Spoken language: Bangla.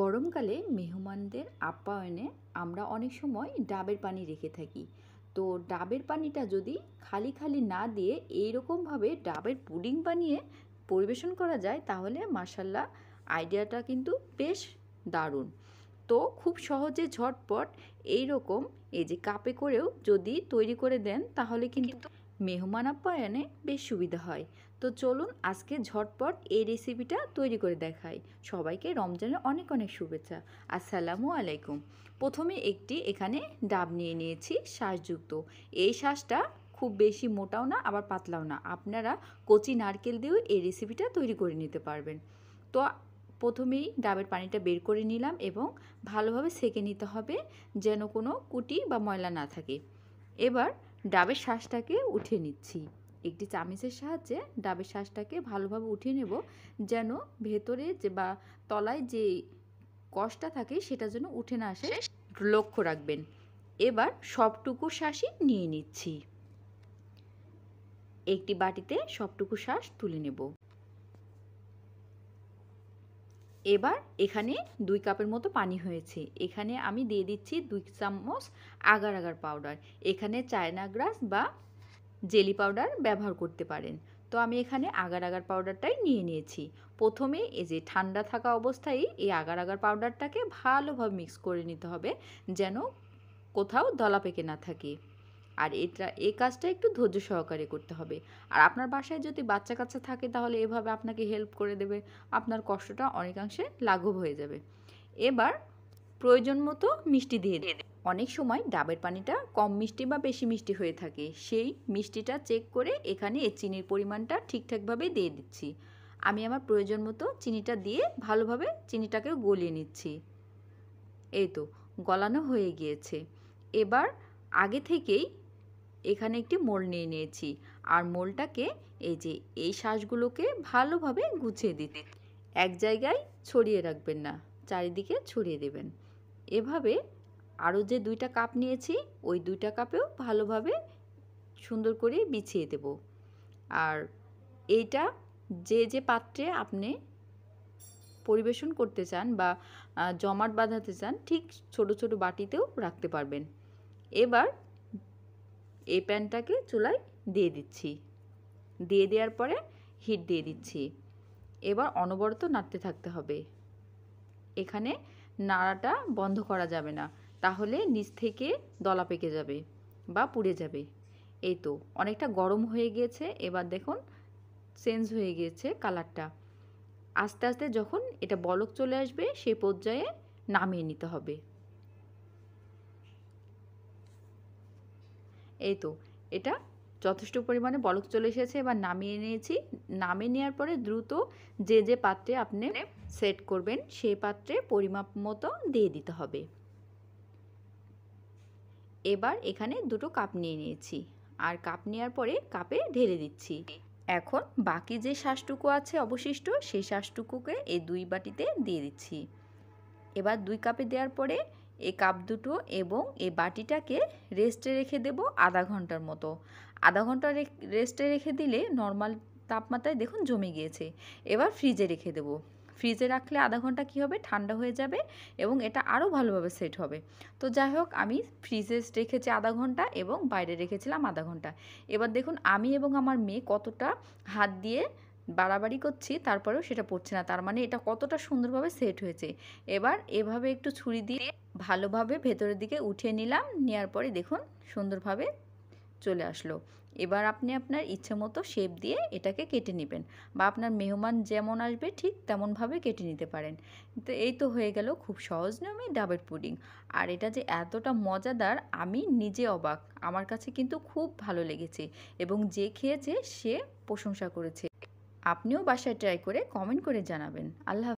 গরমকালে মেহমানদের আপ্যায়নে আমরা অনেক সময় ডাবের পানি রেখে থাকি তো ডাবের পানিটা যদি খালি খালি না দিয়ে এইরকমভাবে ডাবের পুডিং বানিয়ে পরিবেশন করা যায় তাহলে মার্শাল্লাহ আইডিয়াটা কিন্তু বেশ দারুণ তো খুব সহজে ঝটপট এই রকম এই যে কাপে করেও যদি তৈরি করে দেন তাহলে কিন্তু মেহমান আপ্যায়নে বেশ সুবিধা হয় তো চলুন আজকে ঝটপট এই রেসিপিটা তৈরি করে দেখাই সবাইকে রমজানের অনেক অনেক শুভেচ্ছা আসসালামু আলাইকুম প্রথমে একটি এখানে ডাব নিয়ে নিয়েছি শ্বাসযুক্ত এই শ্বাসটা খুব বেশি মোটাও না আবার পাতলাও না আপনারা কচি নারকেল দিয়েও এই রেসিপিটা তৈরি করে নিতে পারবেন তো প্রথমেই ডাবের পানিটা বের করে নিলাম এবং ভালোভাবে সেকে নিতে হবে যেন কোনো কুটি বা ময়লা না থাকে এবার ডাবের শ্বাসটাকে উঠিয়ে নিচ্ছি একটি চামিচের সাহায্যে ডাবের শ্বাসটাকে ভালোভাবে উঠিয়ে নেব যেন ভেতরে যে বা তলায় যে কষটা থাকে সেটা যেন উঠে না আসে লক্ষ্য রাখবেন এবার সবটুকু শ্বাসই নিয়ে নিচ্ছি একটি বাটিতে সবটুকু শ্বাস তুলে নেব এবার এখানে দুই কাপের মতো পানি হয়েছে এখানে আমি দিয়ে দিচ্ছি দুই চামচ আগার আগার পাউডার এখানে চায়না গ্রাস বা জেলি পাউডার ব্যবহার করতে পারেন তো আমি এখানে আগার আগার পাউডারটাই নিয়ে নিয়েছি প্রথমে এই যে ঠান্ডা থাকা অবস্থায় এই আগার আগার পাউডারটাকে ভালোভাবে মিক্স করে নিতে হবে যেন কোথাও দলা পেকে না থাকে আর এটা এই কাজটা একটু ধৈর্য সহকারে করতে হবে আর আপনার বাসায় যদি বাচ্চা কাচ্চা থাকে তাহলে এভাবে আপনাকে হেল্প করে দেবে আপনার কষ্টটা অনেকাংশে লাঘব হয়ে যাবে এবার প্রয়োজন মতো মিষ্টি দিয়ে দিয়ে অনেক সময় ডাবের পানিটা কম মিষ্টি বা বেশি মিষ্টি হয়ে থাকে সেই মিষ্টিটা চেক করে এখানে এই চিনির পরিমাণটা ঠিকঠাকভাবে দিয়ে দিচ্ছি আমি আমার প্রয়োজন মতো চিনিটা দিয়ে ভালোভাবে চিনিটাকেও গলিয়ে নিচ্ছি এই তো গলানো হয়ে গিয়েছে এবার আগে থেকেই এখানে একটি মোল নিয়ে নিয়েছি আর মোলটাকে এই যে এই শ্বাসগুলোকে ভালোভাবে গুছিয়ে দিতে এক জায়গায় ছড়িয়ে রাখবেন না চারিদিকে ছড়িয়ে দেবেন এভাবে আরও যে দুইটা কাপ নিয়েছি ওই দুইটা কাপেও ভালোভাবে সুন্দর করে বিছিয়ে দেব আর এইটা যে যে পাত্রে আপনি পরিবেশন করতে চান বা জমাট বাঁধাতে চান ঠিক ছোট ছোট বাটিতেও রাখতে পারবেন এবার এই প্যানটাকে চুলায় দিয়ে দিচ্ছি দিয়ে দেওয়ার পরে হিট দিয়ে দিচ্ছি এবার অনবরত নাড়তে থাকতে হবে এখানে নাড়াটা বন্ধ করা যাবে না তাহলে নিচ থেকে দলা পেকে যাবে বা পুড়ে যাবে এই তো অনেকটা গরম হয়ে গিয়েছে এবার দেখুন চেঞ্জ হয়ে গিয়েছে কালারটা আস্তে আস্তে যখন এটা বলক চলে আসবে সে পর্যায়ে নামিয়ে নিতে হবে এই তো এটা যথেষ্ট পরিমাণে বলক চলে এসেছে এবার নামিয়ে নিয়েছি নামিয়ে নেওয়ার পরে দ্রুত যে যে পাত্রে আপনি সেট করবেন সেই পাত্রে পরিমাপ মতো দিয়ে দিতে হবে এবার এখানে দুটো কাপ নিয়ে নিয়েছি আর কাপ নেওয়ার পরে কাপে ঢেলে দিচ্ছি এখন বাকি যে শ্বাসটুকু আছে অবশিষ্ট সেই শ্বাসটুকুকে এই দুই বাটিতে দিয়ে দিচ্ছি এবার দুই কাপে দেওয়ার পরে এই কাপ দুটো এবং এই বাটিটাকে রেস্টে রেখে দেব আধা ঘন্টার মতো আধা ঘন্টা রেস্টে রেখে দিলে নর্মাল তাপমাত্রায় দেখুন জমে গিয়েছে এবার ফ্রিজে রেখে দেব ফ্রিজে রাখলে আধা ঘন্টা কী হবে ঠান্ডা হয়ে যাবে এবং এটা আরও ভালোভাবে সেট হবে তো যাই হোক আমি ফ্রিজে রেখেছি আধা ঘন্টা এবং বাইরে রেখেছিলাম আধা ঘন্টা এবার দেখুন আমি এবং আমার মেয়ে কতটা হাত দিয়ে বাড়াবাড়ি করছি তারপরেও সেটা পড়ছে না তার মানে এটা কতটা সুন্দরভাবে সেট হয়েছে এবার এভাবে একটু ছুরি দিয়ে ভালোভাবে ভেতরের দিকে উঠিয়ে নিলাম নেওয়ার পরে দেখুন সুন্দরভাবে চলে আসলো এবার আপনি আপনার ইচ্ছে মতো শেপ দিয়ে এটাকে কেটে নেবেন বা আপনার মেহমান যেমন আসবে ঠিক তেমনভাবে কেটে নিতে পারেন তো এই তো হয়ে গেল খুব সহজ নিয়মে ডাবের পুডিং আর এটা যে এতটা মজাদার আমি নিজে অবাক আমার কাছে কিন্তু খুব ভালো লেগেছে এবং যে খেয়েছে সে প্রশংসা করেছে আপনিও বাসায় ট্রাই করে কমেন্ট করে জানাবেন আল্লাহ